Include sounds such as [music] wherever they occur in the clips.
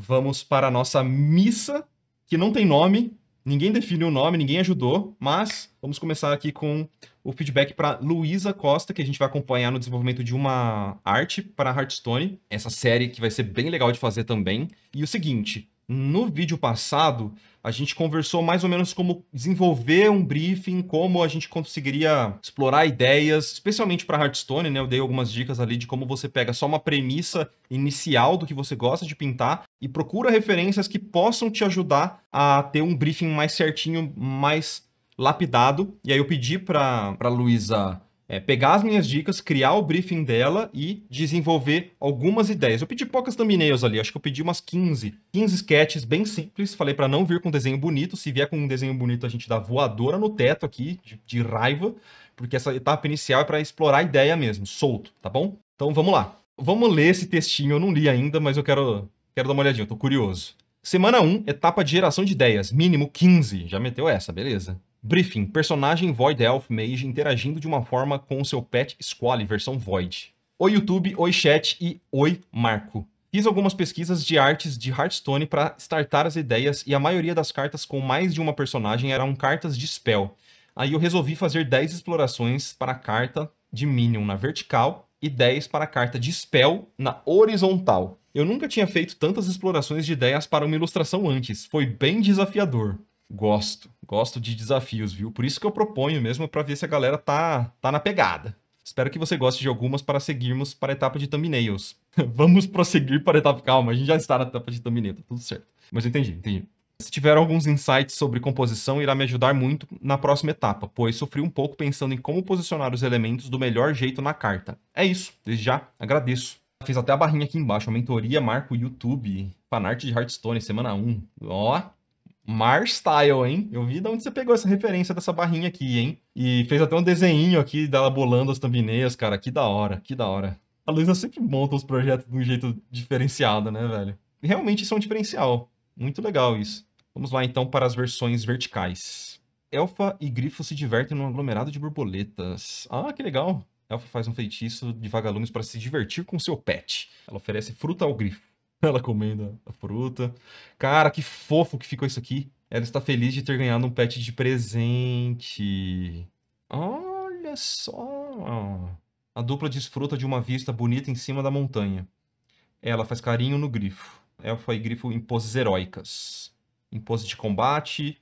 vamos para a nossa missa, que não tem nome, ninguém definiu o nome, ninguém ajudou, mas vamos começar aqui com o feedback para Luísa Costa, que a gente vai acompanhar no desenvolvimento de uma arte para Hearthstone, essa série que vai ser bem legal de fazer também. E o seguinte, no vídeo passado, a gente conversou mais ou menos como desenvolver um briefing, como a gente conseguiria explorar ideias, especialmente para Hearthstone, né? Eu dei algumas dicas ali de como você pega só uma premissa inicial do que você gosta de pintar e procura referências que possam te ajudar a ter um briefing mais certinho, mais lapidado. E aí eu pedi para para Luísa é, pegar as minhas dicas, criar o briefing dela e desenvolver algumas ideias. Eu pedi poucas thumbnails ali, acho que eu pedi umas 15. 15 sketches bem simples, falei para não vir com desenho bonito, se vier com um desenho bonito a gente dá voadora no teto aqui, de, de raiva, porque essa etapa inicial é para explorar a ideia mesmo, solto, tá bom? Então vamos lá. Vamos ler esse textinho, eu não li ainda, mas eu quero, quero dar uma olhadinha, eu tô curioso. Semana 1, etapa de geração de ideias, mínimo 15. Já meteu essa, beleza. Briefing: personagem Void Elf Mage interagindo de uma forma com o seu pet Squally, versão Void. Oi, YouTube, oi, chat e oi, Marco. Fiz algumas pesquisas de artes de Hearthstone para startar as ideias e a maioria das cartas com mais de uma personagem eram cartas de spell. Aí eu resolvi fazer 10 explorações para a carta de Minion na vertical e 10 para a carta de Spell na horizontal. Eu nunca tinha feito tantas explorações de ideias para uma ilustração antes, foi bem desafiador. Gosto, gosto de desafios, viu? Por isso que eu proponho mesmo para ver se a galera tá, tá na pegada. Espero que você goste de algumas para seguirmos para a etapa de thumbnails. [laughs] Vamos prosseguir para a etapa. Calma, a gente já está na etapa de thumbnail, tá tudo certo. Mas entendi, entendi. Se tiver alguns insights sobre composição, irá me ajudar muito na próxima etapa, pois sofri um pouco pensando em como posicionar os elementos do melhor jeito na carta. É isso, desde já agradeço. Fiz até a barrinha aqui embaixo, a mentoria Marco YouTube, fanart de Hearthstone, semana 1. Ó, Mar Style, hein? Eu vi de onde você pegou essa referência dessa barrinha aqui, hein? E fez até um desenho aqui dela bolando as thumbnails, cara. Que da hora, que da hora. A Luísa sempre monta os projetos de um jeito diferenciado, né, velho? realmente isso é um diferencial. Muito legal isso. Vamos lá, então, para as versões verticais. Elfa e Grifo se divertem num aglomerado de borboletas. Ah, que legal. Elfa faz um feitiço de vagalumes para se divertir com seu pet. Ela oferece fruta ao Grifo. [laughs] Ela comendo a fruta. Cara, que fofo que ficou isso aqui. Ela está feliz de ter ganhado um pet de presente. Olha só! A dupla desfruta de uma vista bonita em cima da montanha. Ela faz carinho no grifo. Elfa e grifo em poses heróicas. Em pose de combate.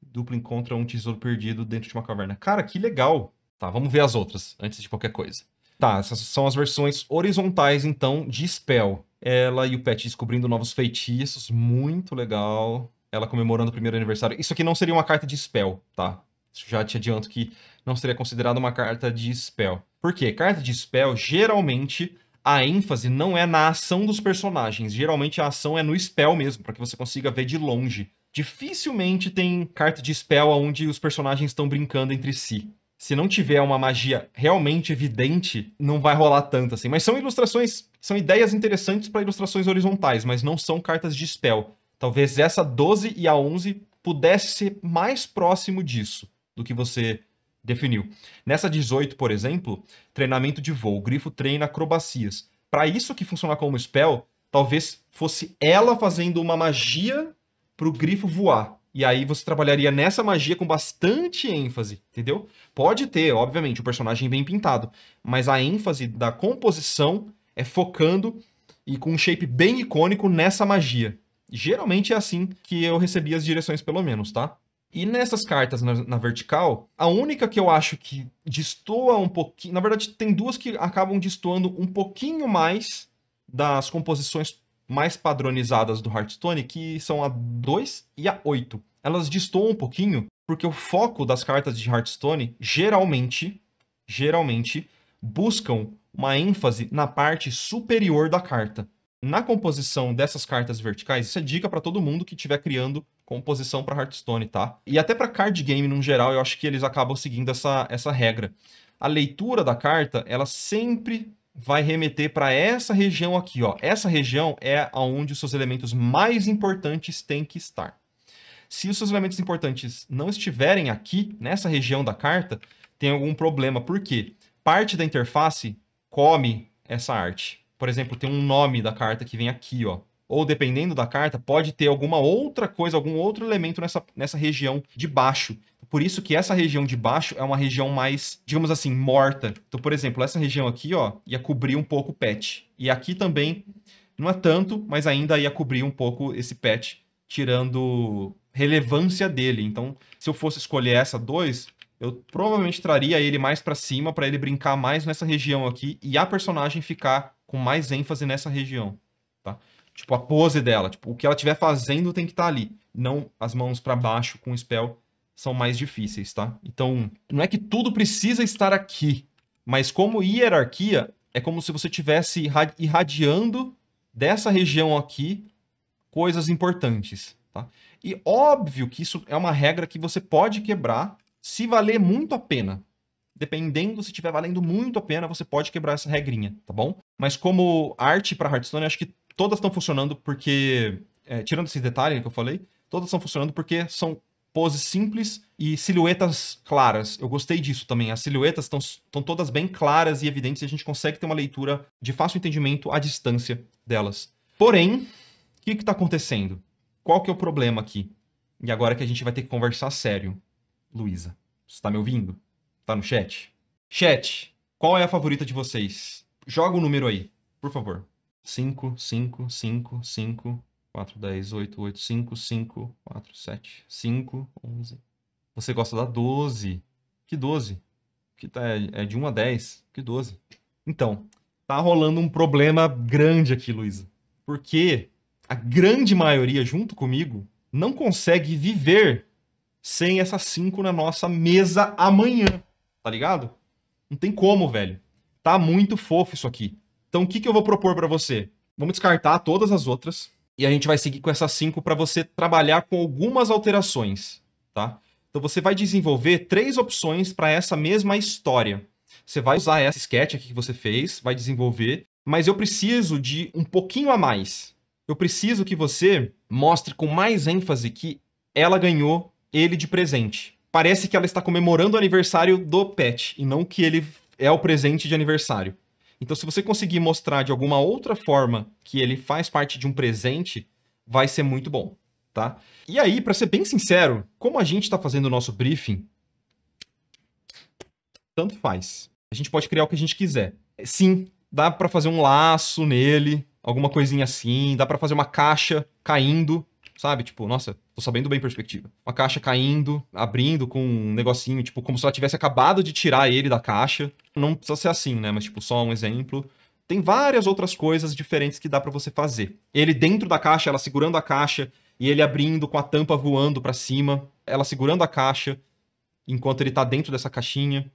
Dupla encontra um tesouro perdido dentro de uma caverna. Cara, que legal! Tá, vamos ver as outras, antes de qualquer coisa. Tá, essas são as versões horizontais, então, de Spell. Ela e o Pet descobrindo novos feitiços, muito legal. Ela comemorando o primeiro aniversário. Isso aqui não seria uma carta de spell, tá? Já te adianto que não seria considerada uma carta de spell. Por quê? Carta de spell, geralmente, a ênfase não é na ação dos personagens. Geralmente, a ação é no spell mesmo, para que você consiga ver de longe. Dificilmente tem carta de spell onde os personagens estão brincando entre si se não tiver uma magia realmente evidente, não vai rolar tanto assim. Mas são ilustrações, são ideias interessantes para ilustrações horizontais, mas não são cartas de spell. Talvez essa 12 e a 11 pudesse ser mais próximo disso do que você definiu. Nessa 18, por exemplo, treinamento de voo, o grifo treina acrobacias. Para isso que funcionar como spell, talvez fosse ela fazendo uma magia para o grifo voar. E aí você trabalharia nessa magia com bastante ênfase, entendeu? Pode ter, obviamente, o um personagem bem pintado, mas a ênfase da composição é focando e com um shape bem icônico nessa magia. Geralmente é assim que eu recebi as direções, pelo menos, tá? E nessas cartas na, na, vertical, a única que eu acho que destoa um pouquinho. Na verdade, tem duas que acabam destoando um pouquinho mais das composições mais padronizadas do Hearthstone, que são a 2 e a 8. Elas distoam um pouquinho, porque o foco das cartas de Hearthstone geralmente, geralmente buscam uma ênfase na parte superior da carta. Na composição dessas cartas verticais, isso é dica para todo mundo que estiver criando composição para Hearthstone, tá? E até para card game no geral, eu acho que eles acabam seguindo essa, essa regra. A leitura da carta, ela sempre vai remeter para essa região aqui, ó. Essa região é aonde os seus elementos mais importantes têm que estar. Se os seus elementos importantes não estiverem aqui, nessa região da carta, tem algum problema. Por quê? Parte da interface come essa arte. Por exemplo, tem um nome da carta que vem aqui, ó. Ou dependendo da carta, pode ter alguma outra coisa, algum outro elemento nessa, nessa região de baixo por isso que essa região de baixo é uma região mais, digamos assim, morta. Então, por exemplo, essa região aqui, ó, ia cobrir um pouco o patch. E aqui também, não é tanto, mas ainda ia cobrir um pouco esse patch, tirando relevância dele. Então, se eu fosse escolher essa 2, eu provavelmente traria ele mais para cima para ele brincar mais nessa região aqui e a personagem ficar com mais ênfase nessa região, tá? Tipo a pose dela, tipo o que ela estiver fazendo tem que estar tá ali, não as mãos para baixo com o spell são mais difíceis, tá? Então, não é que tudo precisa estar aqui, mas como hierarquia, é como se você tivesse irradiando dessa região aqui coisas importantes, tá? E óbvio que isso é uma regra que você pode quebrar se valer muito a pena. Dependendo se estiver valendo muito a pena, você pode quebrar essa regrinha, tá bom? Mas como arte para Hearthstone, acho que todas estão funcionando porque, é, tirando esse detalhe que eu falei, todas estão funcionando porque são poses simples e silhuetas claras. Eu gostei disso também. As silhuetas estão todas bem claras e evidentes e a gente consegue ter uma leitura de fácil entendimento à distância delas. Porém, o que está acontecendo? Qual que é o problema aqui? E agora que a gente vai ter que conversar sério. Luísa, você está me ouvindo? Está no chat? Chat, qual é a favorita de vocês? Joga o um número aí, por favor. 5, 5, 5, 5, 4, 10, 8, 8, 5, 5, 4, 7, 5, 11. Você gosta da 12. Que 12? Que tá, é, é de 1 a 10. Que 12? Então, tá rolando um problema grande aqui, Luísa. Porque a grande maioria, junto comigo, não consegue viver sem essas 5 na nossa mesa amanhã. Tá ligado? Não tem como, velho. Tá muito fofo isso aqui. Então, o que, que eu vou propor para você? Vamos descartar todas as outras e a gente vai seguir com essas cinco para você trabalhar com algumas alterações, tá? Então você vai desenvolver três opções para essa mesma história. Você vai usar essa sketch aqui que você fez, vai desenvolver, mas eu preciso de um pouquinho a mais. Eu preciso que você mostre com mais ênfase que ela ganhou ele de presente. Parece que ela está comemorando o aniversário do pet e não que ele é o presente de aniversário. Então, se você conseguir mostrar de alguma outra forma que ele faz parte de um presente, vai ser muito bom, tá? E aí, para ser bem sincero, como a gente está fazendo o nosso briefing, tanto faz. A gente pode criar o que a gente quiser. Sim, dá para fazer um laço nele, alguma coisinha assim, dá para fazer uma caixa caindo, sabe? Tipo, nossa, tô sabendo bem perspectiva. Uma caixa caindo, abrindo com um negocinho, tipo, como se ela tivesse acabado de tirar ele da caixa. Não precisa ser assim, né? Mas, tipo, só um exemplo. Tem várias outras coisas diferentes que dá para você fazer. Ele dentro da caixa, ela segurando a caixa, e ele abrindo com a tampa voando para cima, ela segurando a caixa, enquanto ele tá dentro dessa caixinha.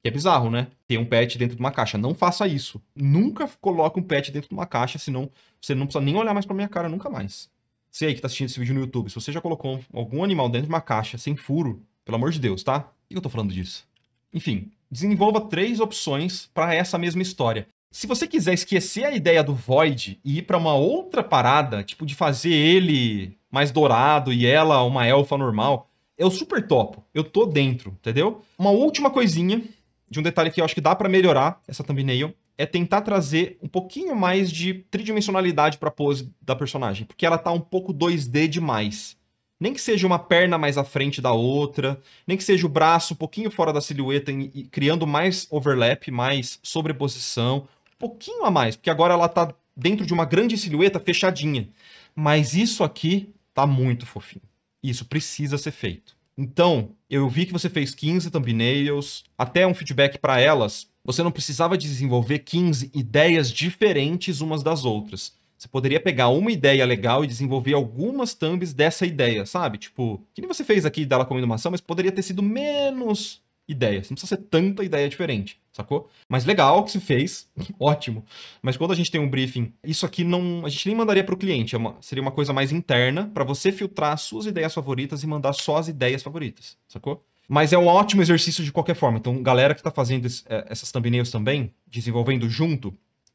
Que é bizarro, né? Ter um pet dentro de uma caixa. Não faça isso. Nunca coloque um pet dentro de uma caixa, senão você não precisa nem olhar mais pra minha cara nunca mais. Você aí que tá assistindo esse vídeo no YouTube, se você já colocou algum animal dentro de uma caixa sem furo, pelo amor de Deus, tá? Por que eu tô falando disso? Enfim, desenvolva três opções para essa mesma história. Se você quiser esquecer a ideia do Void e ir para uma outra parada, tipo de fazer ele mais dourado e ela uma elfa normal, eu super topo. Eu tô dentro, entendeu? Uma última coisinha de um detalhe que eu acho que dá para melhorar essa thumbnail é tentar trazer um pouquinho mais de tridimensionalidade para a pose da personagem, porque ela tá um pouco 2D demais. Nem que seja uma perna mais à frente da outra, nem que seja o braço um pouquinho fora da silhueta e criando mais overlap, mais sobreposição, um pouquinho a mais, porque agora ela tá dentro de uma grande silhueta fechadinha. Mas isso aqui tá muito fofinho. Isso precisa ser feito. Então, eu vi que você fez 15 thumbnails, até um feedback para elas você não precisava desenvolver 15 ideias diferentes umas das outras. Você poderia pegar uma ideia legal e desenvolver algumas thumbs dessa ideia, sabe? Tipo, que nem você fez aqui dela comendo maçã, mas poderia ter sido menos ideias. Não precisa ser tanta ideia diferente, sacou? Mas legal que se fez, [laughs] ótimo. Mas quando a gente tem um briefing, isso aqui não, a gente nem mandaria para o cliente, é uma, seria uma coisa mais interna para você filtrar suas ideias favoritas e mandar só as ideias favoritas, sacou? Mas é um ótimo exercício de qualquer forma. Então, galera que está fazendo essas thumbnails também, desenvolvendo junto,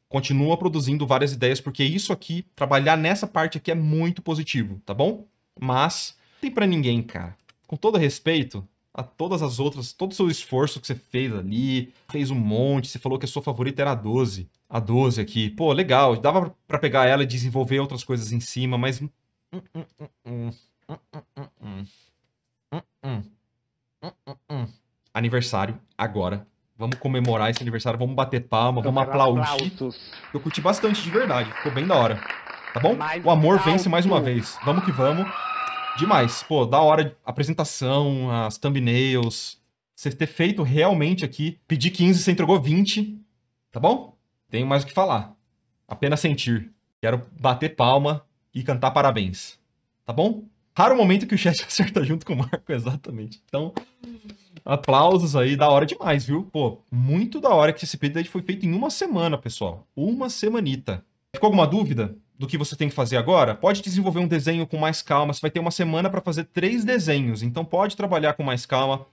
continua produzindo várias ideias, porque isso aqui, trabalhar nessa parte aqui é muito positivo, tá bom? Mas, tem para ninguém, cara. Com todo respeito a todas as outras, todo o seu esforço que você fez ali, fez um monte, você falou que a sua favorita era a 12, a 12 aqui. Pô, legal, dava para pegar ela e desenvolver outras coisas em cima, mas... Hum, hum, hum, Aniversário, agora. Vamos comemorar esse aniversário, vamos bater palma, vamos aplaudir. Aplausos. Eu curti bastante, de verdade. Ficou bem da hora. Tá bom? Mais o amor alto. vence mais uma vez. Vamos que vamos. Demais. Pô, da hora a apresentação, as thumbnails. Você ter feito realmente aqui. Pedi 15, você entregou 20. Tá bom? Tenho mais o que falar. Apenas sentir. Quero bater palma e cantar parabéns. Tá bom? Raro momento que o chat [laughs] acerta junto com o Marco, exatamente. Então, aplausos aí, da hora demais, viu? Pô, muito da hora que esse update foi feito em uma semana, pessoal. Uma semanita. Ficou alguma dúvida do que você tem que fazer agora? Pode desenvolver um desenho com mais calma. Você vai ter uma semana para fazer três desenhos. Então, pode trabalhar com mais calma,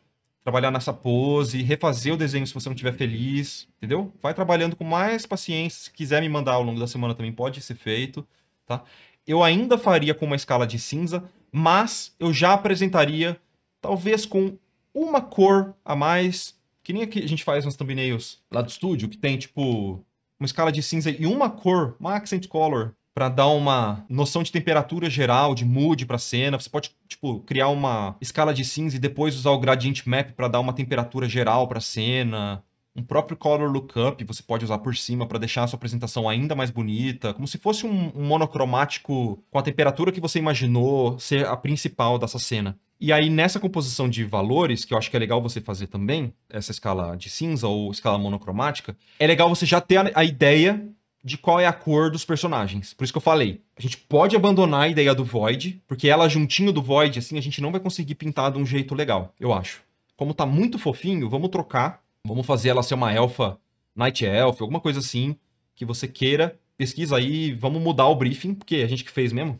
trabalhar nessa pose, refazer o desenho se você não estiver feliz, entendeu? Vai trabalhando com mais paciência. Se quiser me mandar ao longo da semana também, pode ser feito, tá? Eu ainda faria com uma escala de cinza, mas eu já apresentaria talvez com uma cor a mais, que nem que a gente faz nos thumbnails lá do estúdio, que tem tipo uma escala de cinza e uma cor, uma accent color, para dar uma noção de temperatura geral, de mood para cena. Você pode, tipo, criar uma escala de cinza e depois usar o gradient map para dar uma temperatura geral para cena um próprio color lookup você pode usar por cima para deixar a sua apresentação ainda mais bonita, como se fosse um, um, monocromático com a temperatura que você imaginou ser a principal dessa cena. E aí, nessa composição de valores, que eu acho que é legal você fazer também, essa escala de cinza ou escala monocromática, é legal você já ter a, a ideia de qual é a cor dos personagens. Por isso que eu falei, a gente pode abandonar a ideia do Void, porque ela juntinho do Void, assim, a gente não vai conseguir pintar de um jeito legal, eu acho. Como tá muito fofinho, vamos trocar Vamos fazer ela ser uma elfa, Night Elf, alguma coisa assim que você queira. Pesquisa aí, vamos mudar o briefing, porque é a gente que fez mesmo,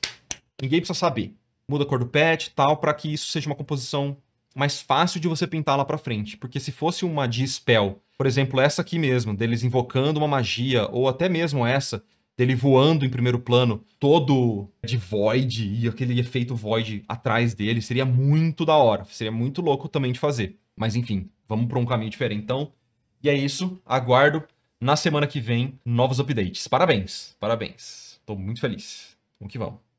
ninguém precisa saber. Muda a cor do pet e tal, para que isso seja uma composição mais fácil de você pintar lá para frente. Porque se fosse uma de spell, por exemplo, essa aqui mesmo, deles invocando uma magia, ou até mesmo essa, dele voando em primeiro plano, todo de void e aquele efeito void atrás dele, seria muito da hora. Seria muito louco também de fazer. Mas enfim, vamos para um caminho diferente então. E é isso, aguardo na semana que vem novos updates. Parabéns, parabéns. Estou muito feliz. Vamos que vamos.